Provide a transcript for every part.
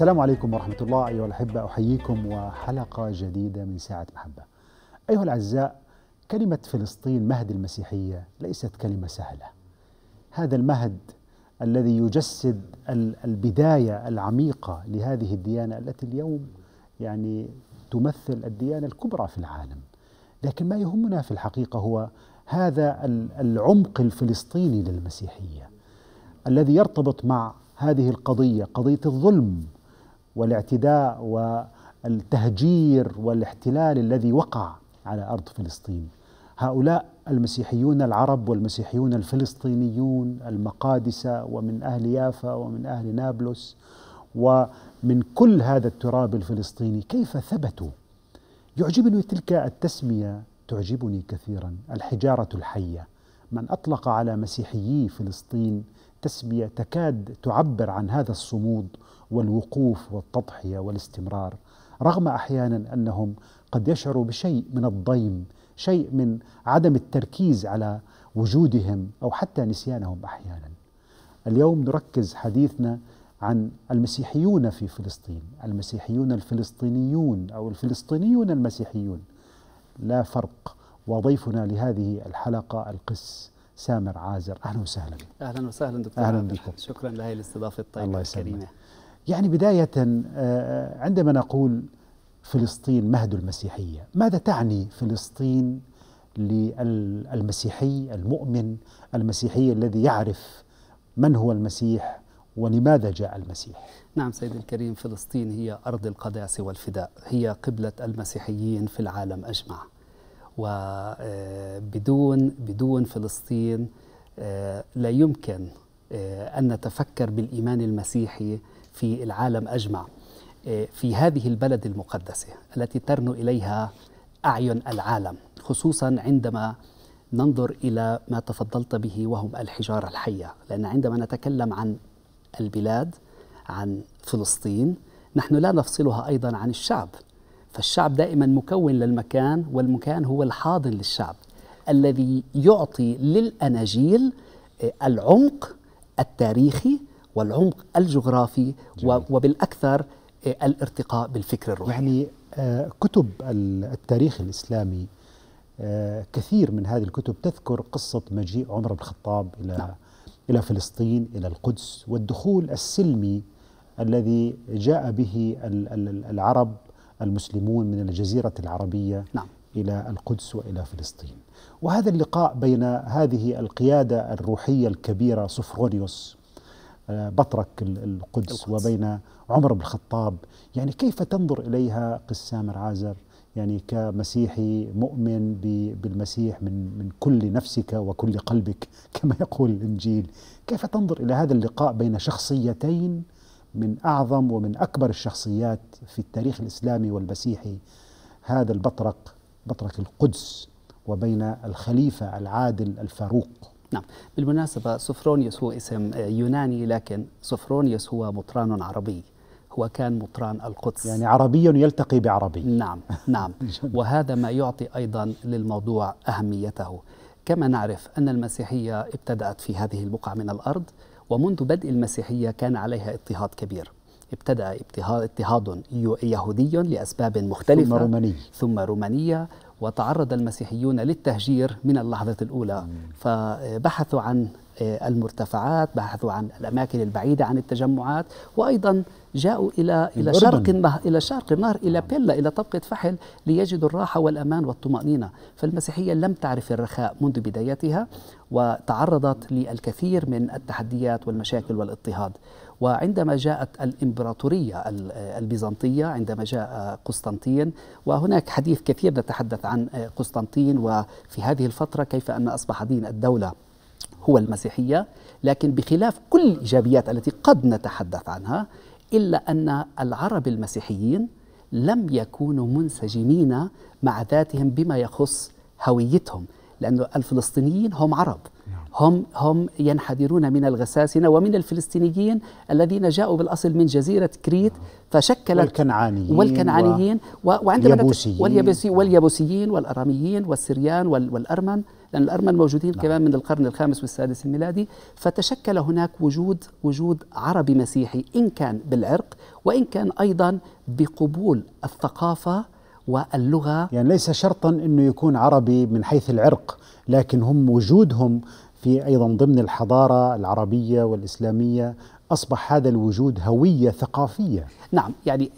السلام عليكم ورحمة الله أيها الأحبة أحييكم وحلقة جديدة من ساعة محبة أيها الأعزاء كلمة فلسطين مهد المسيحية ليست كلمة سهلة هذا المهد الذي يجسد البداية العميقة لهذه الديانة التي اليوم يعني تمثل الديانة الكبرى في العالم لكن ما يهمنا في الحقيقة هو هذا العمق الفلسطيني للمسيحية الذي يرتبط مع هذه القضية قضية الظلم والاعتداء والتهجير والاحتلال الذي وقع على ارض فلسطين. هؤلاء المسيحيون العرب والمسيحيون الفلسطينيون المقادسه ومن اهل يافا ومن اهل نابلس ومن كل هذا التراب الفلسطيني كيف ثبتوا؟ يعجبني تلك التسميه تعجبني كثيرا الحجاره الحيه من اطلق على مسيحيي فلسطين تسميه تكاد تعبر عن هذا الصمود والوقوف والتضحيه والاستمرار رغم احيانا انهم قد يشعروا بشيء من الضيم شيء من عدم التركيز على وجودهم او حتى نسيانهم احيانا اليوم نركز حديثنا عن المسيحيون في فلسطين المسيحيون الفلسطينيون او الفلسطينيون المسيحيون لا فرق وضيفنا لهذه الحلقه القس سامر عازر اهلا وسهلا اهلا وسهلا دكتور اهلا بكم شكرا لهذه الاستضافه الطيبه الله الكريمه يعني بداية آه، آه، عندما نقول فلسطين مهد المسيحية ماذا تعني فلسطين للمسيحي المؤمن المسيحي الذي يعرف من هو المسيح ولماذا جاء المسيح نعم سيد الكريم فلسطين هي أرض القداس والفداء هي قبلة المسيحيين في العالم أجمع وبدون آه، بدون فلسطين لا يمكن أن نتفكر بالإيمان المسيحي في العالم أجمع آه، في هذه البلد المقدسة التي ترنو إليها أعين العالم خصوصا عندما ننظر إلى ما تفضلت به وهم الحجارة الحية لأن عندما نتكلم عن البلاد عن فلسطين نحن لا نفصلها أيضا عن الشعب فالشعب دائما مكون للمكان والمكان هو الحاضن للشعب الذي يعطي للأناجيل آه، العمق التاريخي والعمق الجغرافي جميل. وبالاكثر آه، الارتقاء بالفكر الروحي يعني آه، كتب التاريخ الاسلامي آه، كثير من هذه الكتب تذكر قصه مجيء عمر بن الخطاب الى نعم. الى فلسطين الى القدس والدخول السلمي الذي جاء به العرب المسلمون من الجزيره العربيه نعم. الى القدس والى فلسطين وهذا اللقاء بين هذه القياده الروحيه الكبيره صفغونيوس آه، بطرك القدس, القدس وبين عمر بن الخطاب يعني كيف تنظر إليها قسام عازر يعني كمسيحي مؤمن بالمسيح من من كل نفسك وكل قلبك كما يقول الانجيل، كيف تنظر الى هذا اللقاء بين شخصيتين من اعظم ومن اكبر الشخصيات في التاريخ الاسلامي والمسيحي هذا البطرق بطرك القدس وبين الخليفه العادل الفاروق. نعم بالمناسبة سوفرونيوس هو اسم آه، يوناني لكن سوفرونيوس هو مطران عربي هو كان مطران القدس يعني عربي يلتقي بعربي نعم نعم وهذا ما يعطي أيضا للموضوع أهميته كما نعرف أن المسيحية ابتدأت في هذه البقعة من الأرض ومنذ بدء المسيحية كان عليها اضطهاد كبير ابتدأ اضطهاد يهودي لأسباب مختلفة ثم رومانية ثم رومانية وتعرض المسيحيون للتهجير من اللحظة الأولى فبحثوا عن آه، المرتفعات بحثوا عن الأماكن البعيدة عن التجمعات وأيضا جاءوا إلى إلى شرق إلى شرق النهر إلى بيلا إلى طبقة فحل ليجدوا الراحة والأمان والطمأنينة فالمسيحية لم تعرف الرخاء منذ بدايتها وتعرضت للكثير من التحديات والمشاكل والاضطهاد وعندما جاءت الإمبراطورية البيزنطية عندما جاء قسطنطين وهناك حديث كثير نتحدث عن قسطنطين وفي هذه الفترة كيف أن أصبح دين الدولة هو المسيحية لكن بخلاف كل الإيجابيات التي قد نتحدث عنها إلا أن العرب المسيحيين لم يكونوا منسجمين مع ذاتهم بما يخص هويتهم لأن الفلسطينيين هم عرب نعم. هم هم ينحدرون من الغساسنه ومن الفلسطينيين الذين جاءوا بالاصل من جزيره كريت نعم. فشكلت والكنعانيين والكنعانيين و... وعندما اليبوسيين واليابوسيين واليبوسيين والاراميين والسريان وال... والارمن لان الارمن موجودين نعم. كمان من القرن الخامس والسادس الميلادي فتشكل هناك وجود وجود عربي مسيحي ان كان بالعرق وان كان ايضا بقبول الثقافه واللغة يعني ليس شرطا أنه يكون عربي من حيث العرق لكن هم وجودهم في أيضا ضمن الحضارة العربية والإسلامية أصبح هذا الوجود هوية ثقافية نعم يعني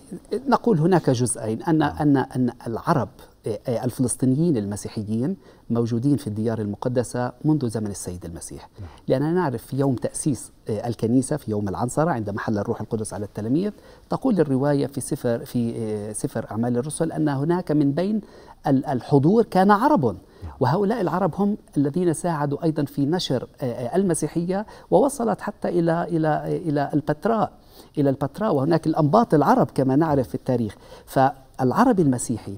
نقول هناك جزئين أن, نعم. أن, أن العرب آه، الفلسطينيين المسيحيين موجودين في الديار المقدسة منذ زمن السيد المسيح نعم. لأننا نعرف في يوم تأسيس آه، الكنيسة في يوم العنصرة عندما حل الروح القدس على التلاميذ تقول الرواية في سفر في آه، سفر أعمال الرسل أن هناك من بين الحضور كان عرب نعم. وهؤلاء العرب هم الذين ساعدوا أيضا في نشر المسيحية ووصلت حتى إلى إلى إلى البتراء إلى البتراء وهناك الأنباط العرب كما نعرف في التاريخ فالعربي المسيحي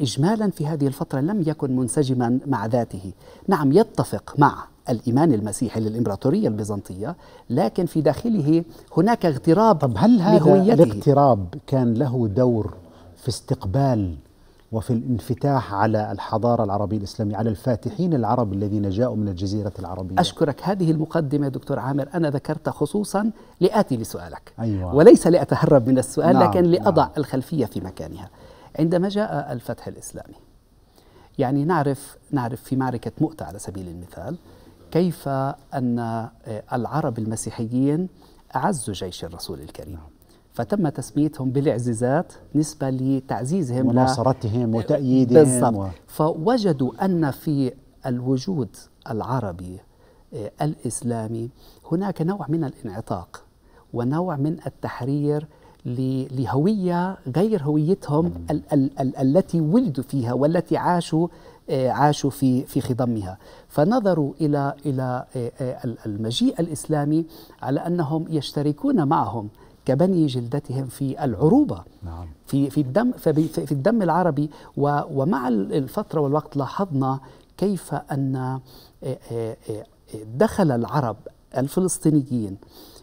إجمالا في هذه الفترة لم يكن منسجما مع ذاته نعم يتفق مع الإيمان المسيحي للإمبراطورية البيزنطية لكن في داخله هناك اغتراب طب هل هذا لهويته. الاغتراب كان له دور في استقبال وفي الانفتاح على الحضارة العربية الإسلامية على الفاتحين العرب الذين جاءوا من الجزيرة العربية أشكرك هذه المقدمة دكتور عامر أنا ذكرتها خصوصا لآتي لسؤالك أيوة. وليس لأتهرب من السؤال نعم لكن لأضع نعم. الخلفية في مكانها عندما جاء الفتح الإسلامي يعني نعرف نعرف في معركة مؤتة على سبيل المثال كيف أن آه، العرب المسيحيين أعزوا جيش الرسول الكريم فتم تسميتهم بالإعزازات نسبة لتعزيزهم مناصرتهم وتأييدهم بالضبط و... فوجدوا أن في الوجود العربي آه، الإسلامي هناك نوع من الانعطاق ونوع من التحرير لهوية غير هويتهم ال ال ال التي ولدوا فيها والتي عاشوا آه، عاشوا في في خضمها فنظروا الى الى آه، آه، المجيء الاسلامي على انهم يشتركون معهم كبني جلدتهم في العروبه نعم. في في الدم في الدم العربي ومع الفتره والوقت لاحظنا كيف ان دخل العرب الفلسطينيين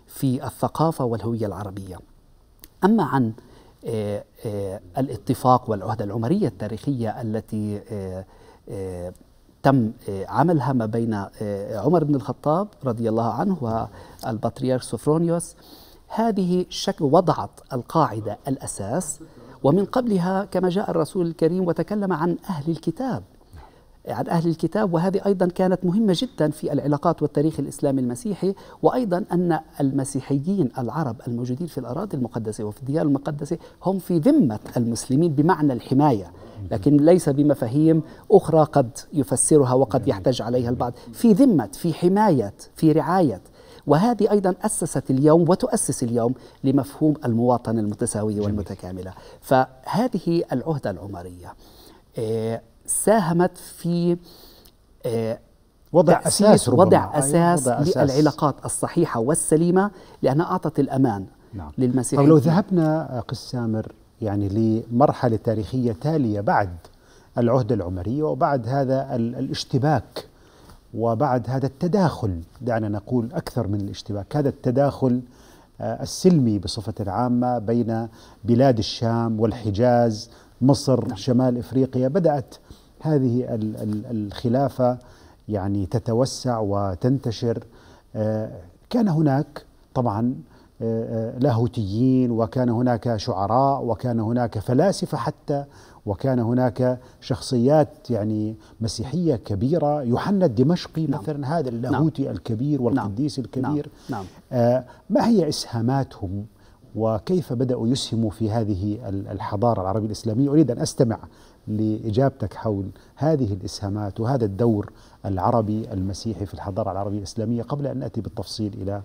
في الثقافه والهويه العربيه أما عن آه، آه، الاتفاق والعهدة العمرية التاريخية التي آه، تم عملها ما بين عمر بن الخطاب رضي الله عنه والبطريرك سوفرونيوس هذه شكل وضعت القاعدة الأساس ومن قبلها كما جاء الرسول الكريم وتكلم عن أهل الكتاب عن أهل الكتاب وهذه أيضا كانت مهمة جدا في العلاقات والتاريخ الإسلامي المسيحي وأيضا أن المسيحيين العرب الموجودين في الأراضي المقدسة وفي الديار المقدسة هم في ذمة المسلمين بمعنى الحماية لكن ليس بمفاهيم أخرى قد يفسرها وقد يحتج عليها البعض في ذمة في حماية في رعاية وهذه أيضا أسست اليوم وتؤسس اليوم لمفهوم المواطنة المتساوية والمتكاملة فهذه العهدة العمرية إيه، ساهمت في آه، وضع أساس ربما. وضع أيوة، أساس, وضع أساس للعلاقات الصحيحة والسليمة لأنها أعطت الأمان نعم. للمسيحيين طيب لو ذهبنا آه، قس سامر يعني لمرحلة تاريخية تالية بعد العهدة العمرية وبعد هذا الاشتباك وبعد هذا التداخل دعنا نقول أكثر من الاشتباك هذا التداخل آه، السلمي بصفة عامة بين بلاد الشام والحجاز مصر نعم. شمال افريقيا بدات هذه الخلافه يعني تتوسع وتنتشر آه، كان هناك طبعا آه، آه، لاهوتيين وكان هناك شعراء وكان هناك فلاسفه حتى وكان هناك شخصيات يعني مسيحيه كبيره يوحنا الدمشقي نعم. مثلا هذا نعم. اللاهوتي نعم. الكبير والقديس نعم. الكبير نعم. نعم. ما هي اسهاماتهم وكيف بدأوا يسهموا في هذه الحضارة العربية الإسلامية أريد أن أستمع لإجابتك حول هذه الإسهامات وهذا الدور العربي المسيحي في الحضارة العربية الإسلامية قبل أن نأتي بالتفصيل إلى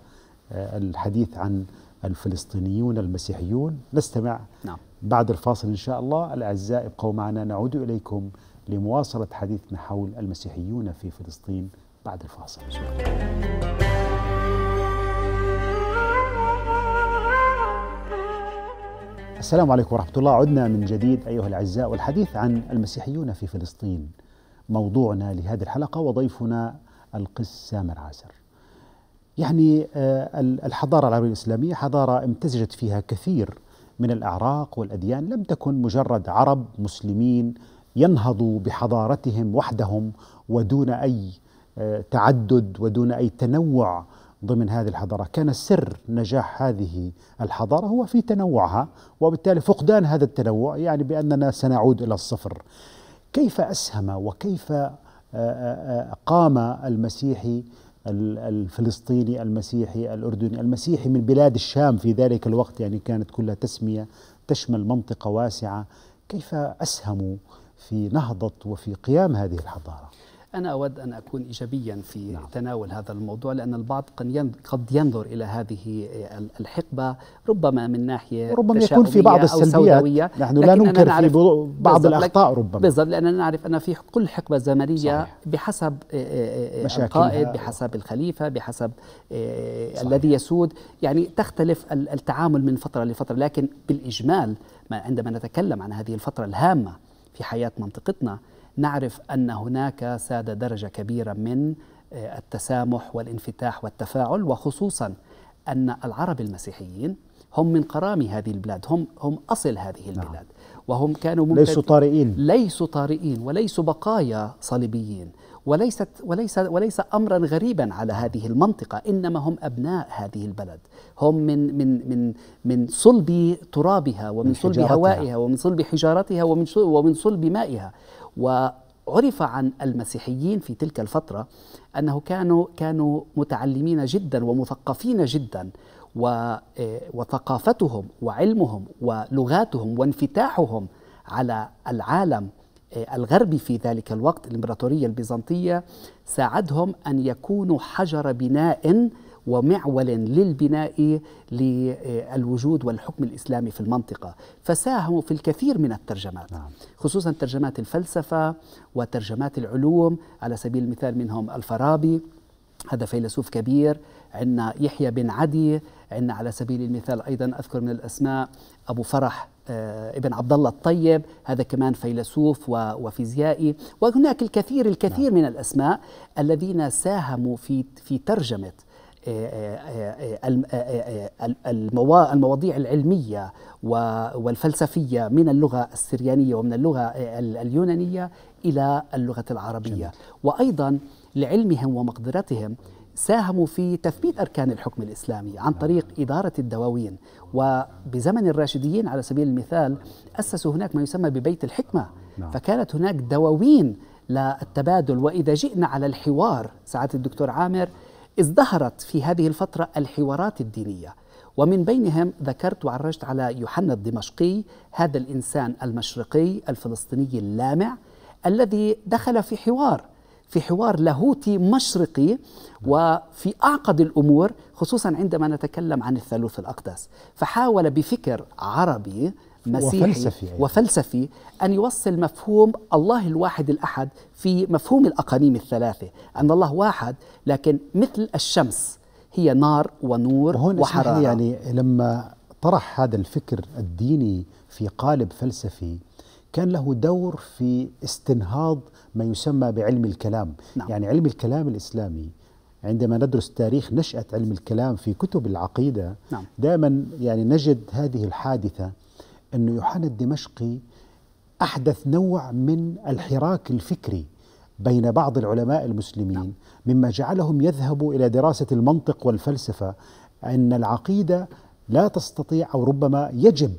آه، الحديث عن الفلسطينيون المسيحيون نستمع نعم. بعد الفاصل إن شاء الله الأعزاء ابقوا معنا نعود إليكم لمواصلة حديثنا حول المسيحيون في فلسطين بعد الفاصل شكرا. السلام عليكم ورحمة الله عدنا من جديد أيها الأعزاء والحديث عن المسيحيون في فلسطين موضوعنا لهذه الحلقة وضيفنا القس سامر عاسر يعني آه، الحضارة العربية الإسلامية حضارة امتزجت فيها كثير من الأعراق والأديان لم تكن مجرد عرب مسلمين ينهضوا بحضارتهم وحدهم ودون أي آه، تعدد ودون أي تنوع ضمن هذه الحضارة كان سر نجاح هذه الحضارة هو في تنوعها وبالتالي فقدان هذا التنوع يعني بأننا سنعود إلى الصفر كيف أسهم وكيف آه، آه، آه، قام المسيحي الفلسطيني المسيحي الأردني المسيحي من بلاد الشام في ذلك الوقت يعني كانت كلها تسمية تشمل منطقة واسعة كيف أسهموا في نهضة وفي قيام هذه الحضارة أنا أود أن أكون إيجابيا في نعم. تناول هذا الموضوع لأن البعض قد ينظر إلى هذه الحقبة ربما من ناحية ربما يكون في بعض السلبيات نحن لا ننكر في بعض الأخطاء ربما بالضبط لأننا نعرف أن في كل حقبة زمنية صحيح. بحسب آه، آه، آه، القائد بحسب الخليفة بحسب صحيح. الذي يسود يعني تختلف التعامل من فترة لفترة لكن بالإجمال عندما نتكلم عن هذه الفترة الهامة في حياة منطقتنا نعرف ان هناك ساد درجه كبيره من آه، التسامح والانفتاح والتفاعل وخصوصا ان العرب المسيحيين هم من قرام هذه البلاد هم هم اصل هذه نعم. البلاد نعم. وهم كانوا ممكن ليسوا طارئين ليسوا طارئين وليسوا بقايا صليبيين وليست وليس وليس امرا غريبا على هذه المنطقه انما هم ابناء هذه البلد هم من من من من صلب ترابها ومن صلب هوائها ومن صلب حجارتها ومن ومن صلب مائها وعرف عن المسيحيين في تلك الفترة أنه كانوا كانوا متعلمين جدا ومثقفين جدا آه، وثقافتهم وعلمهم ولغاتهم وانفتاحهم على العالم آه، الغربي في ذلك الوقت الإمبراطورية البيزنطية ساعدهم أن يكونوا حجر بناء ومعول للبناء للوجود والحكم الإسلامي في المنطقة فساهموا في الكثير من الترجمات نعم. خصوصا ترجمات الفلسفة وترجمات العلوم على سبيل المثال منهم الفارابي هذا فيلسوف كبير عندنا يحيى بن عدي عندنا على سبيل المثال أيضا أذكر من الأسماء أبو فرح آه، ابن عبد الله الطيب هذا كمان فيلسوف وفيزيائي وهناك الكثير الكثير نعم. من الأسماء الذين ساهموا في في ترجمة المواضيع العلمية والفلسفية من اللغة السريانية ومن اللغة اليونانية إلى اللغة العربية وأيضا لعلمهم ومقدرتهم ساهموا في تثبيت أركان الحكم الإسلامي عن نعم. طريق إدارة الدواوين وبزمن الراشديين على سبيل المثال أسسوا هناك ما يسمى ببيت الحكمة نعم. فكانت هناك دواوين للتبادل وإذا جئنا على الحوار سعادة الدكتور عامر ازدهرت في هذه الفترة الحوارات الدينية ومن بينهم ذكرت وعرجت على يوحنا الدمشقي هذا الإنسان المشرقي الفلسطيني اللامع الذي دخل في حوار في حوار لاهوتي مشرقي وفي اعقد الامور خصوصا عندما نتكلم عن الثالوث الاقدس فحاول بفكر عربي مسيحي وفلسفي, أيضا. وفلسفي أن يوصل مفهوم الله الواحد الأحد في مفهوم الأقانيم الثلاثة أن الله واحد لكن مثل الشمس هي نار ونور وهون وحرارة يعني لما طرح هذا الفكر الديني في قالب فلسفي كان له دور في استنهاض ما يسمى بعلم الكلام نعم. يعني علم الكلام الإسلامي عندما ندرس تاريخ نشأة علم الكلام في كتب العقيدة نعم. دائما يعني نجد هذه الحادثة أن يوحنا الدمشقي أحدث نوع من الحراك الفكري بين بعض العلماء المسلمين نعم. مما جعلهم يذهبوا إلى دراسة المنطق والفلسفة أن العقيدة لا تستطيع أو ربما يجب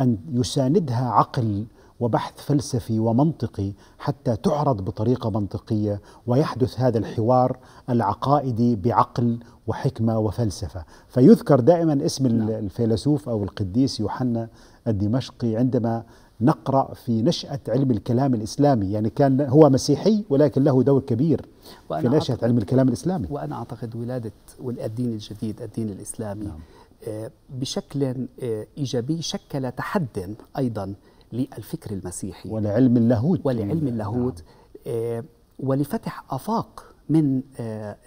أن يساندها عقل وبحث فلسفي ومنطقي حتى تعرض بطريقه منطقيه ويحدث هذا الحوار العقائدي بعقل وحكمه وفلسفه، فيذكر دائما اسم نعم. الفيلسوف او القديس يوحنا الدمشقي عندما نقرأ في نشأة علم الكلام الإسلامي يعني كان هو مسيحي ولكن له دور كبير في نشأة علم الكلام الإسلامي وأنا أعتقد ولادة الدين الجديد الدين الإسلامي نعم. آه، بشكل آه، إيجابي شكل تحدا أيضا للفكر المسيحي ولعلم اللاهوت ولعلم نعم. اللاهوت نعم. ولفتح آفاق من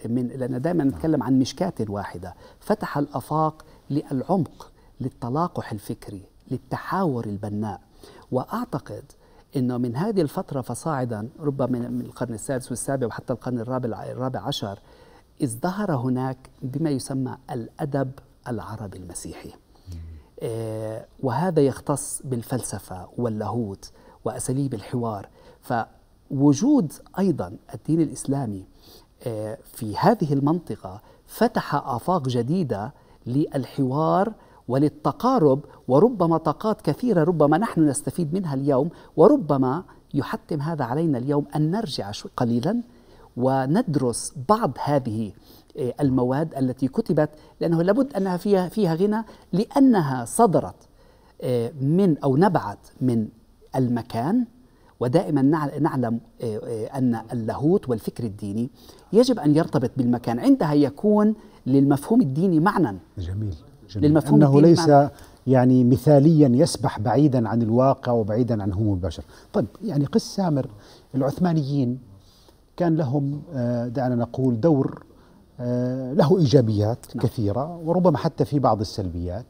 من لأن دائما نعم. نتكلم عن مشكاة واحدة فتح الآفاق للعمق للتلاقح الفكري للتحاور البناء وأعتقد أنه من هذه الفترة فصاعدا ربما من القرن السادس والسابع وحتى القرن الرابع, الرابع عشر ازدهر هناك بما يسمى الأدب العربي المسيحي آه، وهذا يختص بالفلسفة واللاهوت وأساليب الحوار فوجود أيضا الدين الإسلامي آه، في هذه المنطقة فتح آفاق جديدة للحوار وللتقارب وربما طاقات كثيرة ربما نحن نستفيد منها اليوم وربما يحتم هذا علينا اليوم أن نرجع قليلا وندرس بعض هذه آه، المواد التي كتبت لأنه لابد أنها فيها, فيها غنى لأنها صدرت آه، من أو نبعت من المكان ودائما نعلم آه، أن اللاهوت والفكر الديني يجب أن يرتبط بالمكان عندها يكون للمفهوم الديني معنى جميل جميل. للمفهوم أنه ليس يعني مثاليا يسبح بعيدا عن الواقع وبعيدا عن هموم البشر طيب يعني قس سامر العثمانيين كان لهم آه، دعنا نقول دور آه، له إيجابيات نعم. كثيرة وربما حتى في بعض السلبيات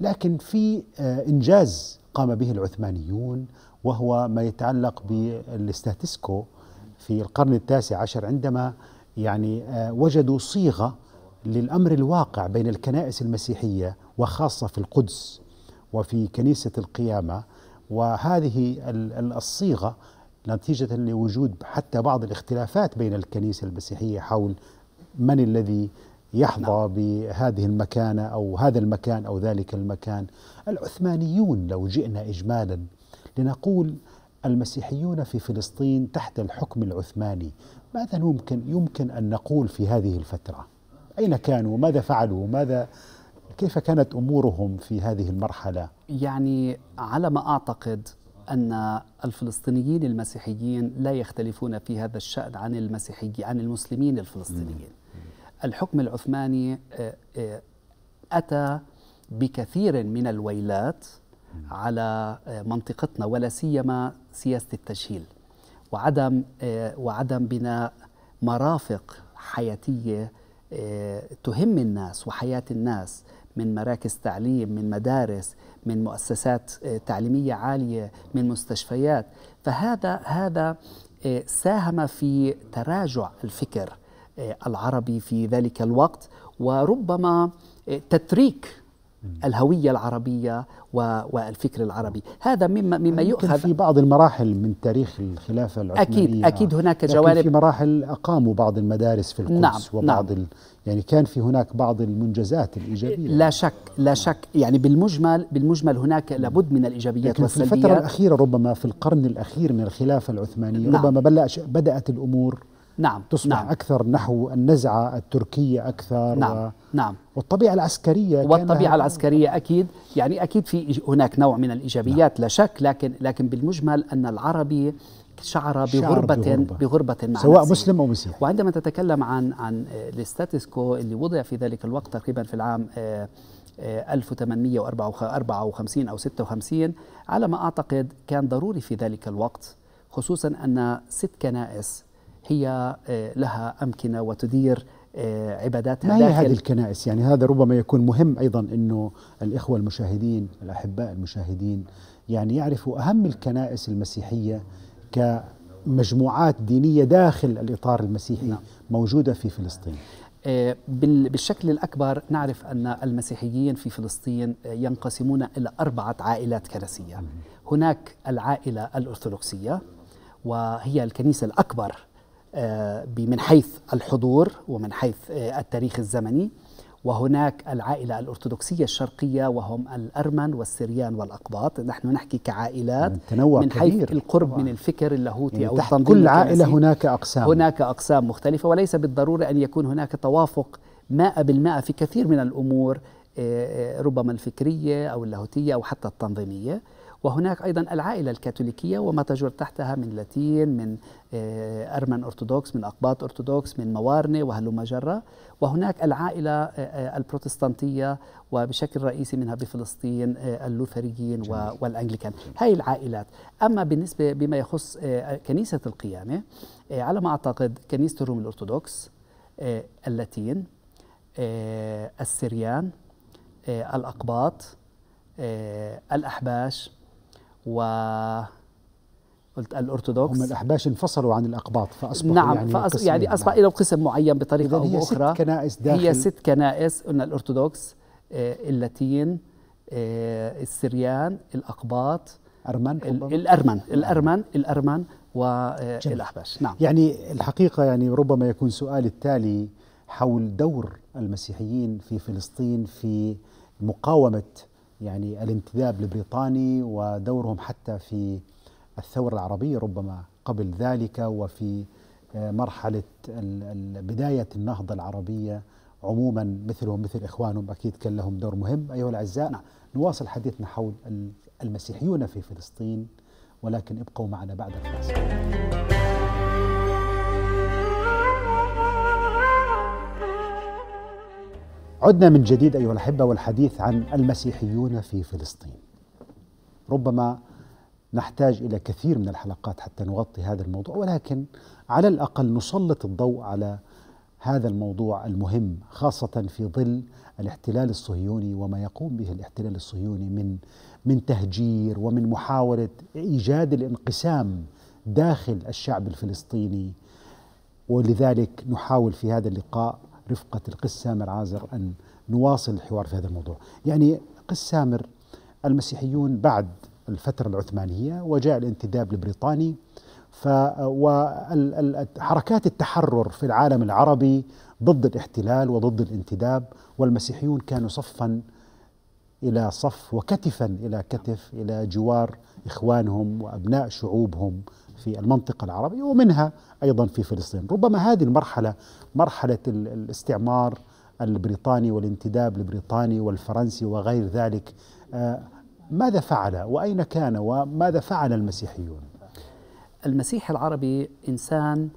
لكن في آه، إنجاز قام به العثمانيون وهو ما يتعلق بالاستاتيسكو في القرن التاسع عشر عندما يعني وجدوا صيغة للامر الواقع بين الكنائس المسيحيه وخاصه في القدس وفي كنيسه القيامه وهذه الصيغه نتيجه لوجود حتى بعض الاختلافات بين الكنيسه المسيحيه حول من الذي يحظى نعم. بهذه المكانه او هذا المكان او ذلك المكان العثمانيون لو جئنا اجمالا لنقول المسيحيون في فلسطين تحت الحكم العثماني ماذا ممكن يمكن ان نقول في هذه الفتره أين كانوا ماذا فعلوا ماذا كيف كانت أمورهم في هذه المرحلة يعني على ما أعتقد أن الفلسطينيين المسيحيين لا يختلفون في هذا الشأن عن المسيحي عن المسلمين الفلسطينيين الحكم العثماني آه، آه، أتى بكثير من الويلات على آه، منطقتنا ولا سيما سياسة التجهيل وعدم وعدم بناء مرافق حياتية تهم الناس وحياة الناس من مراكز تعليم من مدارس من مؤسسات آه، تعليمية عالية من مستشفيات فهذا هذا آه، ساهم في تراجع الفكر آه، العربي في ذلك الوقت وربما تتريك الهوية العربية والفكر العربي هذا مما مما يؤخذ في بعض المراحل من تاريخ الخلافة العثمانية أكيد أكيد هناك جوانب في مراحل أقاموا بعض المدارس في القدس نعم وبعض نعم يعني كان في هناك بعض المنجزات الإيجابية لا شك لا شك يعني بالمجمل بالمجمل هناك لابد من الإيجابيات لكن والسلبيات في الفترة الأخيرة ربما في القرن الأخير من الخلافة العثمانية نعم ربما بدأت الأمور نعم تصبح نعم أكثر نحو النزعة التركية أكثر نعم و... نعم والطبيعة العسكرية والطبيعة العسكرية أكيد يعني أكيد في هناك نوع من الإيجابيات نعم. لا شك لكن لكن بالمجمل أن العربي شعر بغربة بغربة, بغربة مع سواء نفسه. مسلم أو مسيحي وعندما تتكلم عن عن الستاتس اللي وضع في ذلك الوقت تقريبا في العام 1854 آه، آه، أو 56 على ما أعتقد كان ضروري في ذلك الوقت خصوصا أن ست كنائس هي آه، لها أمكنة وتدير آه، عباداتها ما هي داخل هذه الكنائس يعني هذا ربما يكون مهم أيضا أنه الإخوة المشاهدين الأحباء المشاهدين يعني يعرفوا أهم الكنائس المسيحية كمجموعات دينية داخل الإطار المسيحي نعم. موجودة في فلسطين آه، بالشكل الأكبر نعرف أن المسيحيين في فلسطين ينقسمون إلى أربعة عائلات كنسية هناك العائلة الأرثوذكسية وهي الكنيسة الأكبر آه، من حيث الحضور ومن حيث آه، التاريخ الزمني وهناك العائلة الأرثوذكسية الشرقية وهم الأرمن والسريان والأقباط نحن نحكي كعائلات تنوع من حيث كبير. القرب طبعا. من الفكر اللاهوتي يعني أو تحت كل عائلة هناك أقسام هناك أقسام مختلفة وليس بالضرورة أن يكون هناك توافق 100% في كثير من الأمور آه، ربما الفكرية أو اللاهوتية أو حتى التنظيمية وهناك أيضا العائلة الكاثوليكية وما تجر تحتها من لاتين من آه، أرمن أرثوذكس من أقباط أرثوذكس من موارنة وهلم جرة وهناك العائلة آه، البروتستانتية وبشكل رئيسي منها بفلسطين آه، اللوثريين والأنجليكان هاي العائلات أما بالنسبة بما يخص كنيسة القيامة على ما أعتقد كنيسة الروم الأرثوذكس اللاتين السريان الأقباط الأحباش و قلت الارثوذكس هم الاحباش انفصلوا عن الاقباط فاصبحوا نعم يعني فأص... يعني اصبح لهم نعم. قسم معين بطريقه او باخرى هي ست كنائس داخل هي ست كنائس قلنا الارثوذكس آه، اللاتين آه، السريان الاقباط ارمن نعم. الارمن الارمن الارمن آه، والاحباش نعم يعني الحقيقه يعني ربما يكون سؤالي التالي حول دور المسيحيين في فلسطين في مقاومه يعني الانتداب البريطاني ودورهم حتى في الثورة العربية ربما قبل ذلك وفي آه، مرحلة بداية النهضة العربية عموما مثلهم مثل إخوانهم أكيد كان لهم دور مهم أيها الأعزاء نعم، نواصل حديثنا حول المسيحيون في فلسطين ولكن ابقوا معنا بعد الفاصل عدنا من جديد أيها الأحبة والحديث عن المسيحيون في فلسطين ربما نحتاج إلى كثير من الحلقات حتى نغطي هذا الموضوع ولكن على الأقل نسلط الضوء على هذا الموضوع المهم خاصة في ظل الاحتلال الصهيوني وما يقوم به الاحتلال الصهيوني من من تهجير ومن محاولة إيجاد الانقسام داخل الشعب الفلسطيني ولذلك نحاول في هذا اللقاء رفقة القس سامر عازر أن نواصل الحوار في هذا الموضوع يعني قس سامر المسيحيون بعد الفترة العثمانية وجاء الانتداب البريطاني ف وحركات التحرر في العالم العربي ضد الاحتلال وضد الانتداب والمسيحيون كانوا صفا الى صف وكتفا الى كتف الى جوار اخوانهم وابناء شعوبهم في المنطقة العربية ومنها أيضا في فلسطين ربما هذه المرحلة مرحلة الاستعمار البريطاني والانتداب البريطاني والفرنسي وغير ذلك آه، ماذا فعل وأين كان وماذا فعل المسيحيون المسيح العربي إنسان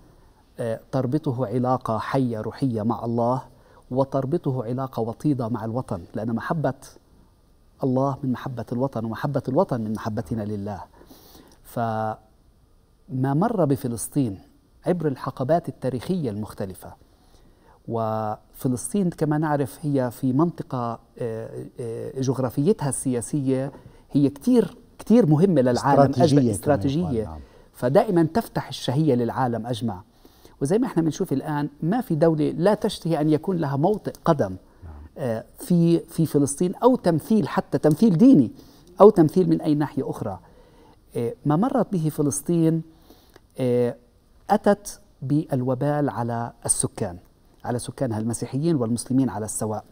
آه، تربطه علاقة حية روحية مع الله وتربطه علاقة وطيدة مع الوطن لأن محبة الله من محبة الوطن ومحبة الوطن من محبتنا لله ف ما مر بفلسطين عبر الحقبات التاريخيه المختلفه وفلسطين كما نعرف هي في منطقه آه، آه، جغرافيتها السياسيه هي كثير كثير مهمه للعالم استراتيجية أجمع استراتيجيه نعم. فدائما تفتح الشهيه للعالم اجمع وزي ما احنا بنشوف الان ما في دوله لا تشتهي ان يكون لها موطئ قدم نعم. آه، في في فلسطين او تمثيل حتى تمثيل ديني او تمثيل من اي ناحيه اخرى ما مرت به فلسطين آه، أتت بالوبال على السكان على سكانها المسيحيين والمسلمين على السواء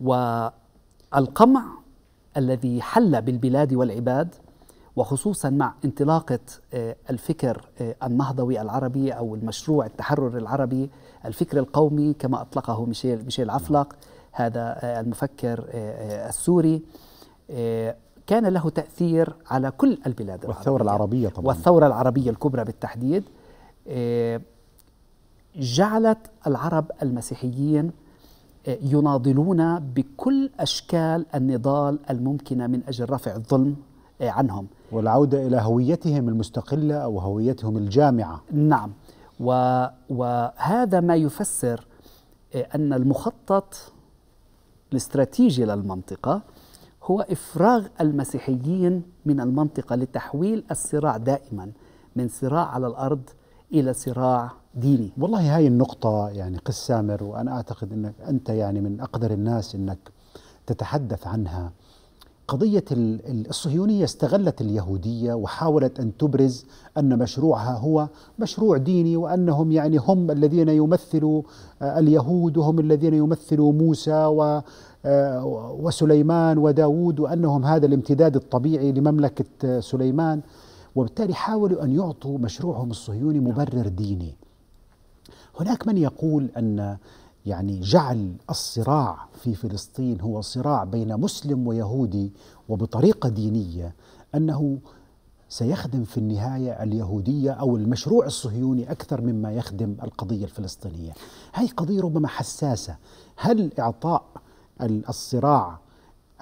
والقمع الذي حل بالبلاد والعباد وخصوصا مع انطلاقة آه، الفكر آه، النهضوي العربي أو المشروع التحرر العربي الفكر القومي كما أطلقه ميشيل, ميشيل عفلق نعم. هذا المفكر السوري كان له تأثير على كل البلاد والثورة العربية, العربية طبعا والثورة العربية الكبرى بالتحديد آه، جعلت العرب المسيحيين آه، يناضلون بكل أشكال النضال الممكنة من أجل رفع الظلم آه، عنهم والعودة إلى هويتهم المستقلة أو هويتهم الجامعة نعم وهذا ما يفسر أن المخطط الاستراتيجي للمنطقة هو إفراغ المسيحيين من المنطقة لتحويل الصراع دائما من صراع على الأرض إلى صراع ديني والله هاي النقطة يعني قس سامر وأنا أعتقد أنك أنت يعني من أقدر الناس أنك تتحدث عنها قضية الصهيونية استغلت اليهودية وحاولت أن تبرز أن مشروعها هو مشروع ديني وأنهم يعني هم الذين يمثلوا آه، اليهود وهم الذين يمثلوا موسى آه، وسليمان وداود وأنهم هذا الامتداد الطبيعي لمملكة آه، سليمان وبالتالي حاولوا أن يعطوا مشروعهم الصهيوني نعم. مبرر ديني هناك من يقول أن يعني جعل الصراع في فلسطين هو صراع بين مسلم ويهودي وبطريقة دينية أنه سيخدم في النهاية اليهودية أو المشروع الصهيوني أكثر مما يخدم القضية الفلسطينية هذه قضية ربما حساسة هل إعطاء الصراع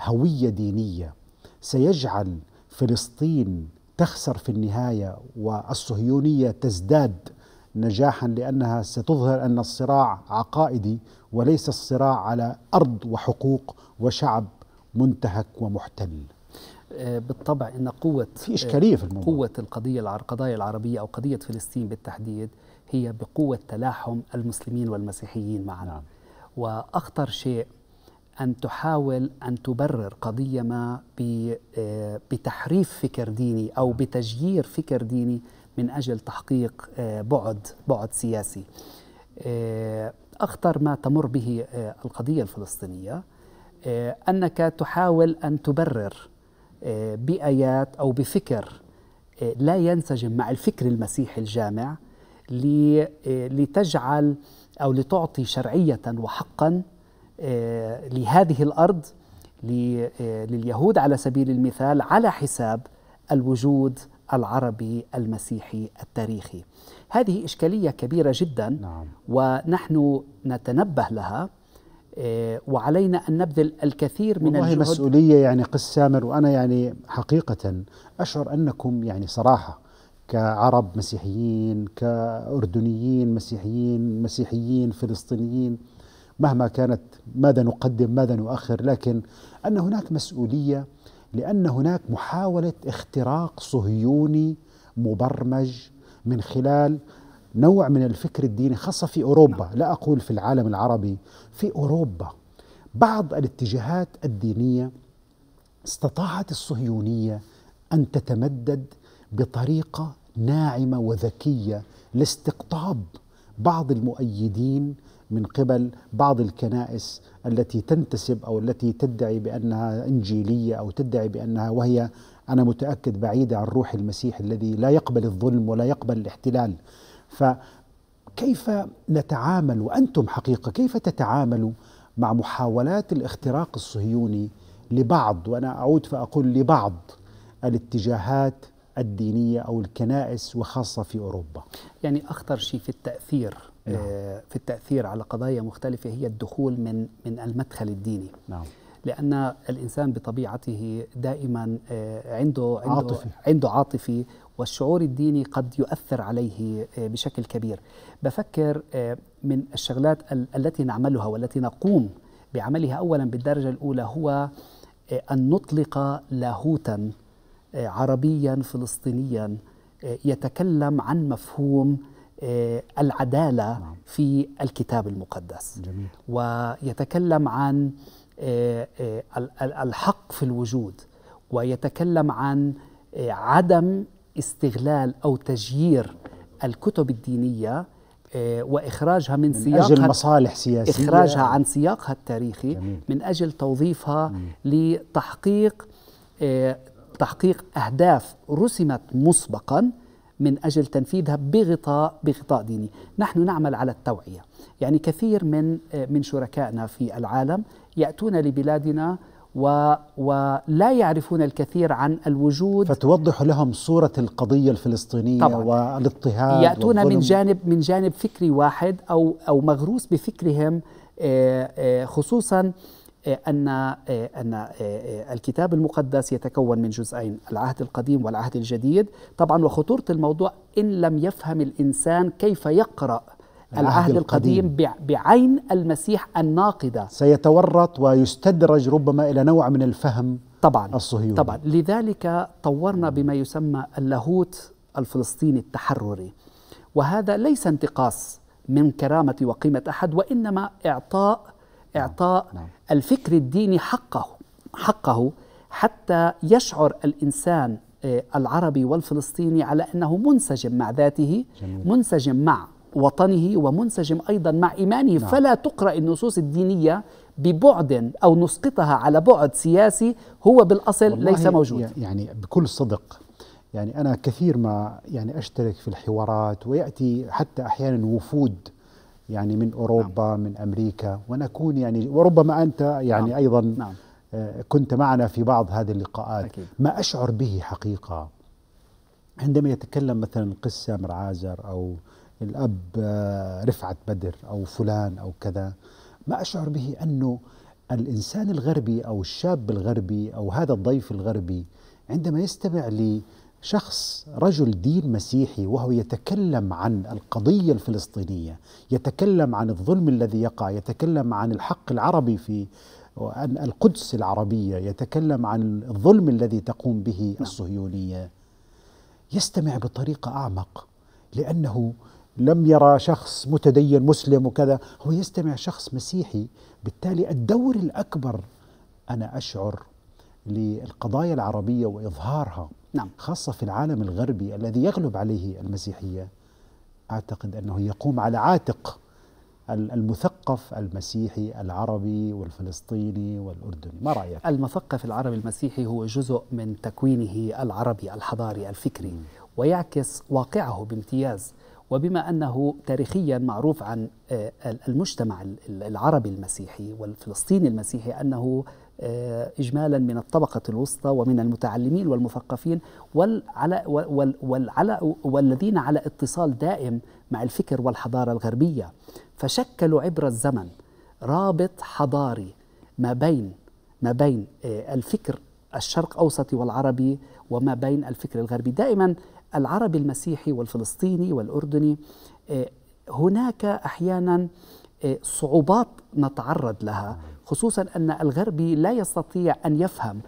هويه دينيه سيجعل فلسطين تخسر في النهايه والصهيونيه تزداد نجاحا لانها ستظهر ان الصراع عقائدي وليس الصراع على ارض وحقوق وشعب منتهك ومحتل. آه، بالطبع ان قوه في اشكاليه في آه، الموضوع قوه القضيه القضايا العربيه او قضيه فلسطين بالتحديد هي بقوه تلاحم المسلمين والمسيحيين معا. نعم. واخطر شيء أن تحاول أن تبرر قضية ما آه، بتحريف فكر ديني أو بتجيير فكر ديني من أجل تحقيق آه، بعد بعد سياسي آه، أخطر ما تمر به القضية الفلسطينية أنك تحاول أن تبرر بآيات أو بفكر لا ينسجم مع الفكر المسيحي الجامع لتجعل أو لتعطي شرعية وحقا آه، لهذه الارض آه، لليهود على سبيل المثال على حساب الوجود العربي المسيحي التاريخي. هذه اشكاليه كبيره جدا نعم. ونحن نتنبه لها آه، وعلينا ان نبذل الكثير من والله الجهد مسؤوليه يعني قس سامر وانا يعني حقيقه اشعر انكم يعني صراحه كعرب مسيحيين كاردنيين مسيحيين مسيحيين فلسطينيين مهما كانت ماذا نقدم ماذا نؤخر لكن ان هناك مسؤوليه لان هناك محاوله اختراق صهيوني مبرمج من خلال نوع من الفكر الديني خاصه في اوروبا لا اقول في العالم العربي في اوروبا بعض الاتجاهات الدينيه استطاعت الصهيونيه ان تتمدد بطريقه ناعمه وذكيه لاستقطاب بعض المؤيدين من قبل بعض الكنائس التي تنتسب او التي تدعي بانها انجيليه او تدعي بانها وهي انا متاكد بعيده عن روح المسيح الذي لا يقبل الظلم ولا يقبل الاحتلال فكيف نتعامل وانتم حقيقه كيف تتعاملوا مع محاولات الاختراق الصهيوني لبعض وانا اعود فاقول لبعض الاتجاهات الدينيه او الكنائس وخاصه في اوروبا يعني اخطر شيء في التاثير نعم. آه، في التأثير على قضايا مختلفة هي الدخول من من المدخل الديني نعم. لأن الإنسان بطبيعته دائما آه، عنده عنده عاطفي. عنده عاطفي والشعور الديني قد يؤثر عليه آه، بشكل كبير بفكر من الشغلات التي نعملها والتي نقوم بعملها أولا بالدرجة الأولى هو أن نطلق لاهوتا عربيا فلسطينيا يتكلم عن مفهوم آه، العدالة نعم. في الكتاب المقدس جميل. ويتكلم عن آه، آه، الحق في الوجود ويتكلم عن عدم استغلال أو تجيير الكتب الدينية واخراجها من, من سياقها اجل مصالح سياسيه اخراجها عن سياقها التاريخي جميل. من اجل توظيفها جميل. لتحقيق تحقيق اهداف رسمت مسبقا من أجل تنفيذها بغطاء بغطاء ديني نحن نعمل على التوعية يعني كثير من آه، من شركائنا في العالم يأتون لبلادنا و ولا يعرفون الكثير عن الوجود فتوضح لهم صورة القضية الفلسطينية طبعا والاضطهاد يأتون والظلم. من جانب من جانب فكري واحد أو أو مغروس بفكرهم آه، آه، خصوصا أن أن الكتاب المقدس يتكون من جزئين العهد القديم والعهد الجديد طبعا وخطورة الموضوع إن لم يفهم الإنسان كيف يقرأ العهد القديم, القديم بعين المسيح الناقدة سيتورط ويستدرج ربما إلى نوع من الفهم طبعا الصهيوني طبعا لذلك طورنا بما يسمى اللاهوت الفلسطيني التحرري وهذا ليس انتقاص من كرامة وقيمة أحد وإنما إعطاء نعم، إعطاء نعم. الفكر الديني حقه حقه حتى يشعر الانسان آه، العربي والفلسطيني على انه منسجم مع ذاته جميل. منسجم مع وطنه ومنسجم ايضا مع ايمانه نعم. فلا تقرا النصوص الدينيه ببعد او نسقطها على بعد سياسي هو بالاصل ليس موجود يعني بكل صدق يعني انا كثير ما يعني اشترك في الحوارات وياتي حتى احيانا وفود يعني من نعم. أوروبا نعم. من أمريكا ونكون يعني وربما أنت يعني نعم. أيضا نعم. آه، كنت معنا في بعض هذه اللقاءات أكيد. ما أشعر به حقيقة عندما يتكلم مثلا قسة مرعازر أو الأب آه، رفعت بدر أو فلان أو كذا ما أشعر به أنه الإنسان الغربي أو الشاب الغربي أو هذا الضيف الغربي عندما يستمع لي شخص رجل دين مسيحي وهو يتكلم عن القضية الفلسطينية يتكلم عن الظلم الذي يقع يتكلم عن الحق العربي في عن القدس العربية يتكلم عن الظلم الذي تقوم به نعم. الصهيونية يستمع بطريقة أعمق لأنه لم يرى شخص متدين مسلم وكذا هو يستمع شخص مسيحي بالتالي الدور الأكبر أنا أشعر للقضايا العربية وإظهارها نعم. خاصة في العالم الغربي الذي يغلب عليه المسيحية أعتقد أنه يقوم على عاتق المثقف المسيحي العربي والفلسطيني والأردني ما رأيك؟ المثقف العربي المسيحي هو جزء من تكوينه العربي الحضاري الفكري ويعكس واقعه بامتياز وبما انه تاريخيا معروف عن آه، المجتمع العربي المسيحي والفلسطيني المسيحي انه آه، إجمالا من الطبقة الوسطى ومن المتعلمين والمثقفين والعلى والعلى والذين على اتصال دائم مع الفكر والحضارة الغربية فشكلوا عبر الزمن رابط حضاري ما بين ما بين آه، الفكر الشرق أوسطي والعربي وما بين الفكر الغربي دائما العربي المسيحي والفلسطيني والأردني آه، هناك أحيانا صعوبات نتعرض لها خصوصا أن الغربي لا يستطيع أن يفهم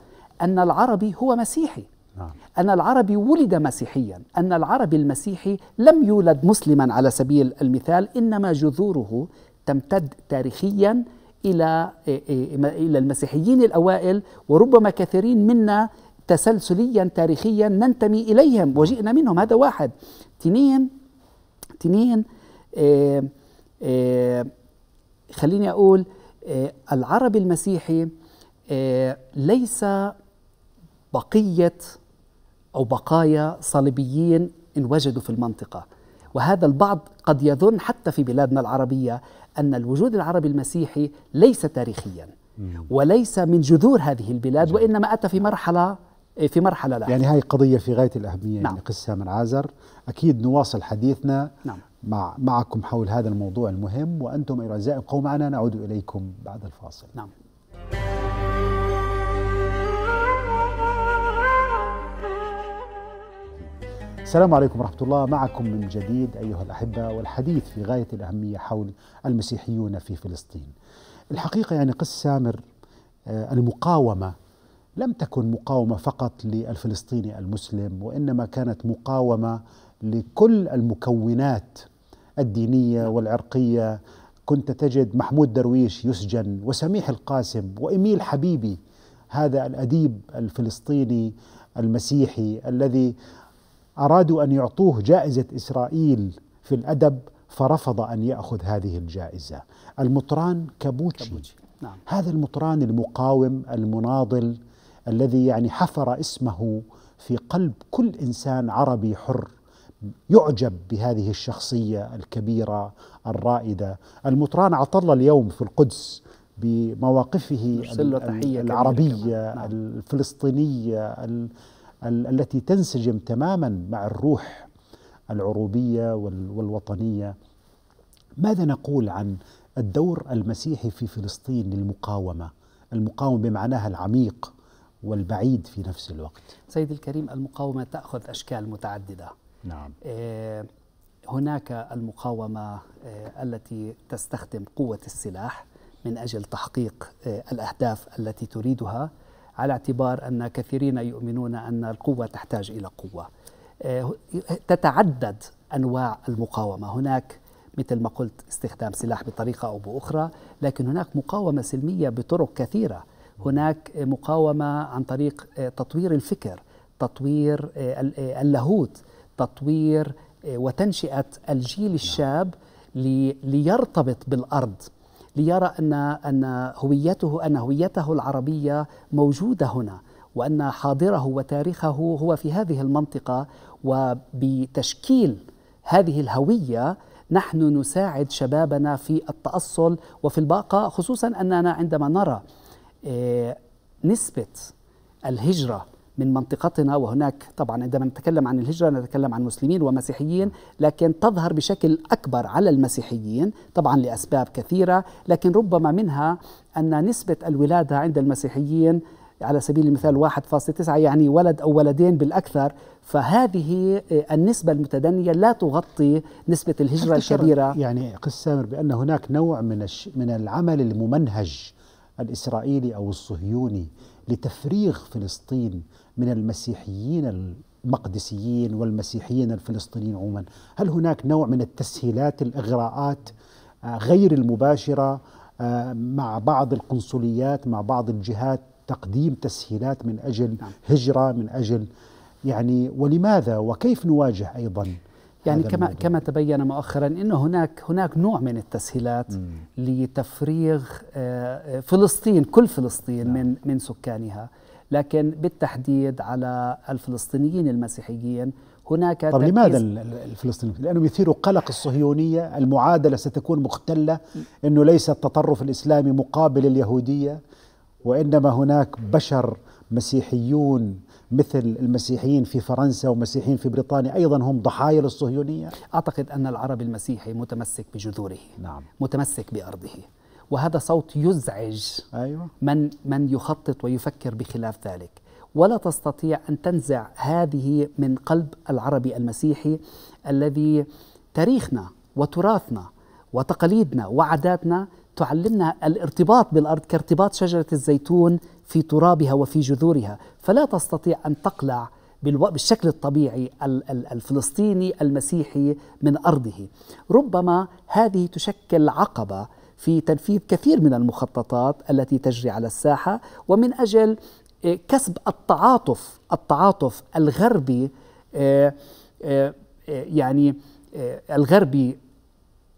أن العربي هو مسيحي نعم. أن العربي ولد مسيحيا أن العربي المسيحي لم يولد مسلما على سبيل المثال إنما جذوره تمتد تاريخيا إلى إيه، إيه، إلى المسيحيين الأوائل وربما كثيرين منا تسلسليا تاريخيا ننتمي إليهم وجئنا منهم هذا واحد تنين تنين إيه إيه خليني أقول آه، العربي المسيحي آه، ليس بقية أو بقايا صليبيين انوجدوا في المنطقة وهذا البعض قد يظن حتى في بلادنا العربية أن الوجود العربي المسيحي ليس تاريخيا وليس من جذور هذه البلاد وإنما أتى في مرحلة آه، في مرحلة لاحقة يعني هذه قضية في غاية الأهمية نعم. يعني قسام العازر أكيد نواصل حديثنا نعم. مع معكم حول هذا الموضوع المهم وأنتم أيها الأعزاء ابقوا معنا نعود إليكم بعد الفاصل نعم السلام عليكم ورحمة الله معكم من جديد أيها الأحبة والحديث في غاية الأهمية حول المسيحيون في فلسطين الحقيقة يعني قس سامر آه، المقاومة لم تكن مقاومة فقط للفلسطيني المسلم وإنما كانت مقاومة لكل المكونات الدينيه والعرقيه كنت تجد محمود درويش يسجن وسميح القاسم واميل حبيبي هذا الاديب الفلسطيني المسيحي الذي ارادوا ان يعطوه جائزه اسرائيل في الادب فرفض ان ياخذ هذه الجائزه المطران كابوتشي, كابوتشي. نعم. هذا المطران المقاوم المناضل الذي يعني حفر اسمه في قلب كل انسان عربي حر يعجب بهذه الشخصية الكبيرة الرائدة المطران عطل اليوم في القدس بمواقفه العربية نعم. الفلسطينية التي تنسجم تماما مع الروح العروبية والوطنية ماذا نقول عن الدور المسيحي في فلسطين للمقاومة المقاومة بمعناها العميق والبعيد في نفس الوقت سيد الكريم المقاومة تأخذ أشكال متعددة نعم. آه، هناك المقاومة آه، التي تستخدم قوة السلاح من أجل تحقيق آه، الأهداف التي تريدها على اعتبار أن كثيرين يؤمنون أن القوة تحتاج إلى قوة تتعدد أنواع المقاومة هناك مثل ما قلت استخدام سلاح بطريقة أو بأخرى لكن هناك مقاومة سلمية بطرق كثيرة هناك مقاومة عن طريق تطوير الفكر تطوير اللاهوت تطوير آه، وتنشئه الجيل نعم. الشاب ليرتبط بالارض ليرى ان ان هويته ان هويته العربيه موجوده هنا وان حاضره وتاريخه هو في هذه المنطقه وبتشكيل هذه الهويه نحن نساعد شبابنا في التاصل وفي الباقه خصوصا اننا عندما نرى آه، نسبه الهجره من منطقتنا وهناك طبعا عندما نتكلم عن الهجرة نتكلم عن مسلمين ومسيحيين لكن تظهر بشكل أكبر على المسيحيين طبعا لأسباب كثيرة لكن ربما منها أن نسبة الولادة عند المسيحيين على سبيل المثال 1.9 يعني ولد أو ولدين بالأكثر فهذه آه، النسبة المتدنية لا تغطي نسبة الهجرة الكبيرة يعني قس سامر بأن هناك نوع من, من العمل الممنهج الإسرائيلي أو الصهيوني لتفريغ فلسطين من المسيحيين المقدسيين والمسيحيين الفلسطينيين عموما هل هناك نوع من التسهيلات الإغراءات آه، غير المباشرة آه، مع بعض القنصليات مع بعض الجهات تقديم تسهيلات من أجل نعم. هجرة من أجل يعني ولماذا وكيف نواجه أيضا يعني كما الموضوع. كما تبين مؤخرا انه هناك هناك نوع من التسهيلات مم. لتفريغ آه، آه، فلسطين كل فلسطين نعم. من من سكانها لكن بالتحديد على الفلسطينيين المسيحيين هناك طب لماذا الفلسطينيين؟ لانهم يثيروا قلق الصهيونيه، المعادله ستكون مختله انه ليس التطرف الاسلامي مقابل اليهوديه وانما هناك بشر مسيحيون مثل المسيحيين في فرنسا ومسيحيين في بريطانيا أيضا هم ضحايا للصهيونية أعتقد أن العربي المسيحي متمسك بجذوره نعم. متمسك بأرضه وهذا صوت يزعج أيوة. من, من يخطط ويفكر بخلاف ذلك ولا تستطيع أن تنزع هذه من قلب العربي المسيحي الذي تاريخنا وتراثنا وتقاليدنا وعاداتنا تعلمنا الارتباط بالارض كارتباط شجره الزيتون في ترابها وفي جذورها، فلا تستطيع ان تقلع بالشكل الطبيعي الفلسطيني المسيحي من ارضه. ربما هذه تشكل عقبه في تنفيذ كثير من المخططات التي تجري على الساحه ومن اجل آه، كسب التعاطف التعاطف الغربي آه، آه، يعني الغربي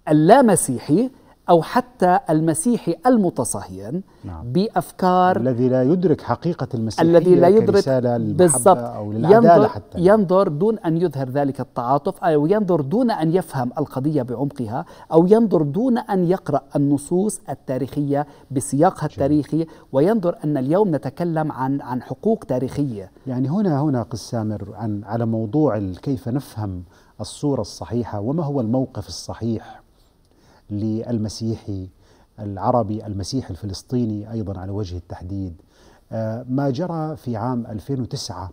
اللامسيحي أو حتى المسيحي المتصهين نعم. بأفكار الذي لا يدرك حقيقة المسيحية الذي لا يدرك كرسالة بالضبط أو ينظر, حتى. ينظر دون أن يظهر ذلك التعاطف أو ينظر دون أن يفهم القضية بعمقها أو ينظر دون أن يقرأ النصوص التاريخية بسياقها التاريخي وينظر أن اليوم نتكلم عن عن حقوق تاريخية يعني هنا هنا قس سامر عن على موضوع كيف نفهم الصورة الصحيحة وما هو الموقف الصحيح للمسيحي العربي المسيحي الفلسطيني أيضا على وجه التحديد آه، ما جرى في عام 2009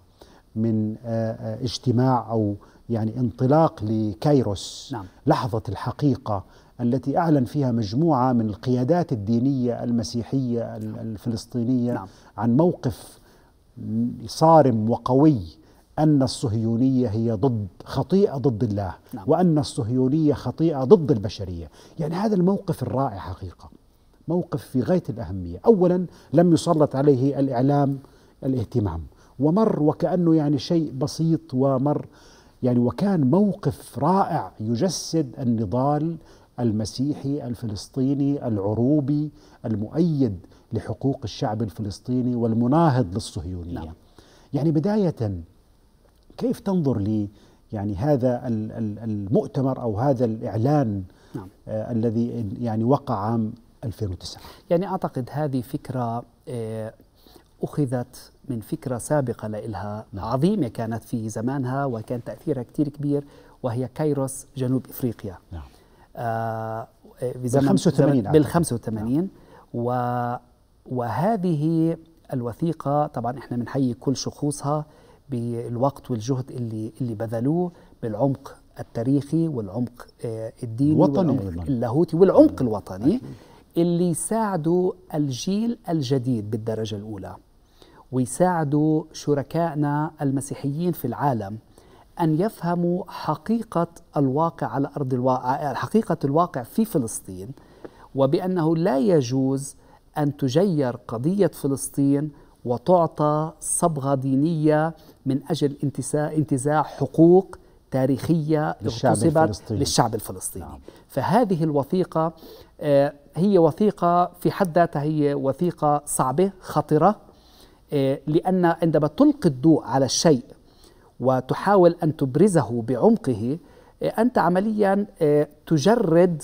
من آه، آه، اجتماع أو يعني انطلاق لكايروس نعم. لحظة الحقيقة التي أعلن فيها مجموعة من القيادات الدينية المسيحية نعم. الفلسطينية نعم. عن موقف صارم وقوي أن الصهيونية هي ضد خطيئة ضد الله نعم. وأن الصهيونية خطيئة ضد البشرية يعني هذا الموقف الرائع حقيقة موقف في غاية الأهمية أولا لم يسلط عليه الإعلام الاهتمام ومر وكأنه يعني شيء بسيط ومر يعني وكان موقف رائع يجسد النضال المسيحي الفلسطيني العروبي المؤيد لحقوق الشعب الفلسطيني والمناهض للصهيونية نعم. يعني بداية كيف تنظر لي يعني هذا المؤتمر أو هذا الإعلان نعم. آه الذي يعني وقع عام 2009 يعني أعتقد هذه فكرة آه أخذت من فكرة سابقة لإلها نعم. عظيمة كانت في زمانها وكان تأثيرها كثير كبير وهي كايروس جنوب إفريقيا نعم. آه, آه، بال 85 بال 85 نعم. و وهذه الوثيقة طبعا احنا بنحيي كل شخوصها بالوقت والجهد اللي اللي بذلوه بالعمق التاريخي والعمق آه، الديني الوطني والعمق اللاهوتي والعمق الوطني أكيد. اللي يساعدوا الجيل الجديد بالدرجه الاولى ويساعدوا شركائنا المسيحيين في العالم أن يفهموا حقيقة الواقع على أرض الواقع حقيقة الواقع في فلسطين وبأنه لا يجوز أن تجير قضية فلسطين وتعطى صبغة دينية من أجل انتزاع حقوق تاريخية للشعب الفلسطيني, للشعب الفلسطيني. نعم. فهذه الوثيقة آه، هي وثيقة في حد ذاتها هي وثيقة صعبة خطرة آه، لأن عندما تلقي الضوء على الشيء وتحاول أن تبرزه بعمقه آه، أنت عمليا تجرد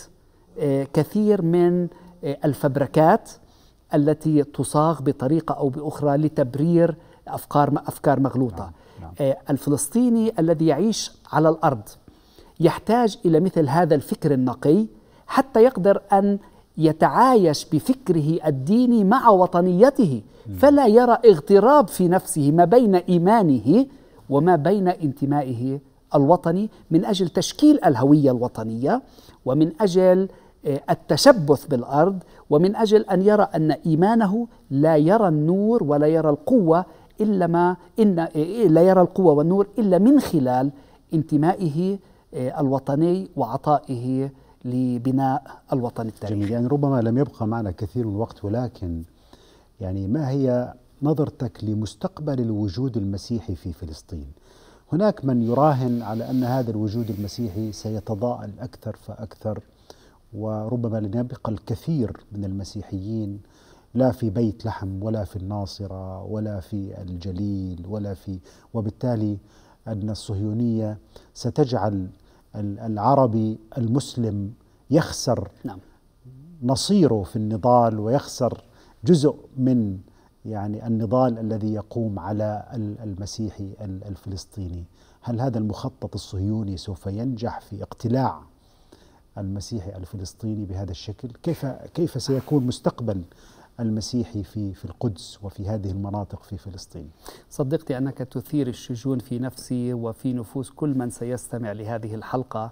كثير من الفبركات التي تصاغ بطريقه او باخرى لتبرير افكار افكار مغلوطه نعم. نعم. آه، الفلسطيني الذي يعيش على الارض يحتاج الى مثل هذا الفكر النقي حتى يقدر ان يتعايش بفكره الديني مع وطنيته فلا يرى اغتراب في نفسه ما بين ايمانه وما بين انتمائه الوطني من اجل تشكيل الهويه الوطنيه ومن اجل آه، التشبث بالارض ومن أجل أن يرى أن إيمانه لا يرى النور ولا يرى القوة إلا ما إن إيه، لا يرى القوة والنور إلا من خلال انتمائه آه، الوطني وعطائه لبناء الوطن التاريخي جميل يعني ربما لم يبقى معنا كثير من الوقت ولكن يعني ما هي نظرتك لمستقبل الوجود المسيحي في فلسطين هناك من يراهن على أن هذا الوجود المسيحي سيتضاءل أكثر فأكثر وربما لنبقى الكثير من المسيحيين لا في بيت لحم ولا في الناصرة ولا في الجليل ولا في وبالتالي أن الصهيونية ستجعل العربي المسلم يخسر نعم. نصيره في النضال ويخسر جزء من يعني النضال الذي يقوم على المسيحي الفلسطيني هل هذا المخطط الصهيوني سوف ينجح في اقتلاع المسيحي الفلسطيني بهذا الشكل كيف كيف سيكون مستقبل المسيحي في في القدس وفي هذه المناطق في فلسطين. صدقتي انك تثير الشجون في نفسي وفي نفوس كل من سيستمع لهذه الحلقه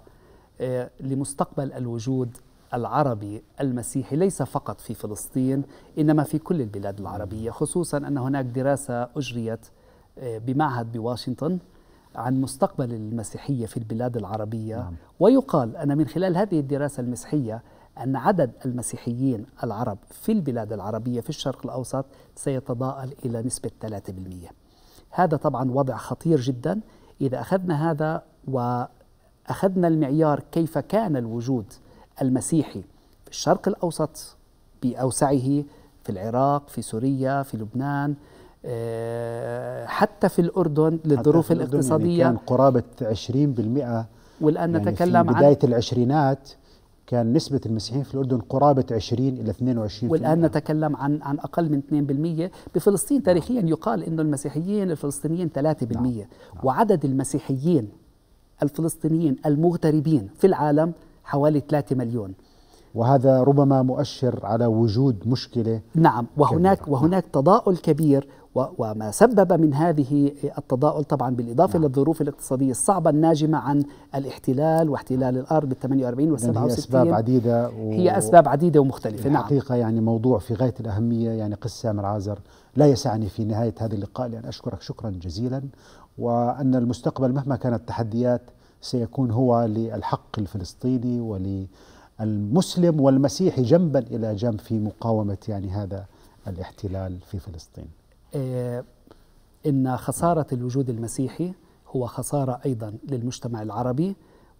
آه، لمستقبل الوجود العربي المسيحي ليس فقط في فلسطين انما في كل البلاد العربيه خصوصا ان هناك دراسه اجريت آه، بمعهد بواشنطن عن مستقبل المسيحية في البلاد العربية نعم. ويقال أن من خلال هذه الدراسة المسيحية أن عدد المسيحيين العرب في البلاد العربية في الشرق الأوسط سيتضاءل إلى نسبة 3% هذا طبعا وضع خطير جدا إذا أخذنا هذا وأخذنا المعيار كيف كان الوجود المسيحي في الشرق الأوسط بأوسعه في العراق في سوريا في لبنان آه، حتى في الأردن للظروف الأردن يعني الاقتصادية يعني كان قرابة 20% والآن يعني نتكلم في بداية عن العشرينات كان نسبة المسيحيين في الأردن قرابة 20 إلى 22 والآن نتكلم عن عن أقل من 2% بفلسطين نعم. تاريخيا يقال أن المسيحيين الفلسطينيين 3% نعم. نعم. وعدد المسيحيين الفلسطينيين المغتربين في العالم حوالي 3 مليون وهذا ربما مؤشر على وجود مشكله نعم وهناك كبيرة. وهناك تضاؤل كبير وما سبب من هذه التضاؤل طبعا بالإضافة نعم. للظروف الاقتصادية الصعبة الناجمة عن الاحتلال واحتلال الأرض بال 48 وال 67 هي أسباب عديدة و... هي أسباب عديدة ومختلفة نعم حقيقة يعني موضوع في غاية الأهمية يعني قس سامر عازر لا يسعني في نهاية هذا اللقاء لأن أشكرك شكرا جزيلا وأن المستقبل مهما كانت التحديات سيكون هو للحق الفلسطيني وللمسلم والمسيحي جنبا إلى جنب في مقاومة يعني هذا الاحتلال في فلسطين آه، إن خسارة الوجود المسيحي هو خسارة أيضا للمجتمع العربي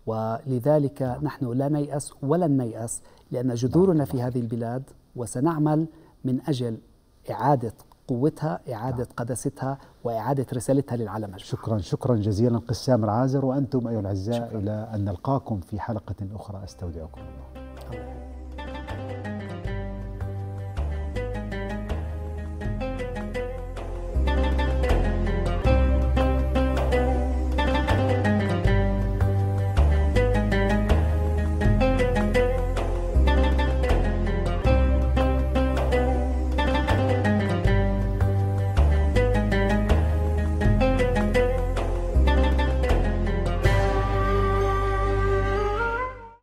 ولذلك نحن لا نيأس ولن نيأس لأن جذورنا في هذه البلاد وسنعمل من أجل إعادة قوتها إعادة قدستها وإعادة رسالتها للعالم أجمع. شكرا شكرا جزيلا قسام العازر وأنتم أيها الأعزاء إلى أن نلقاكم في حلقة أخرى أستودعكم الله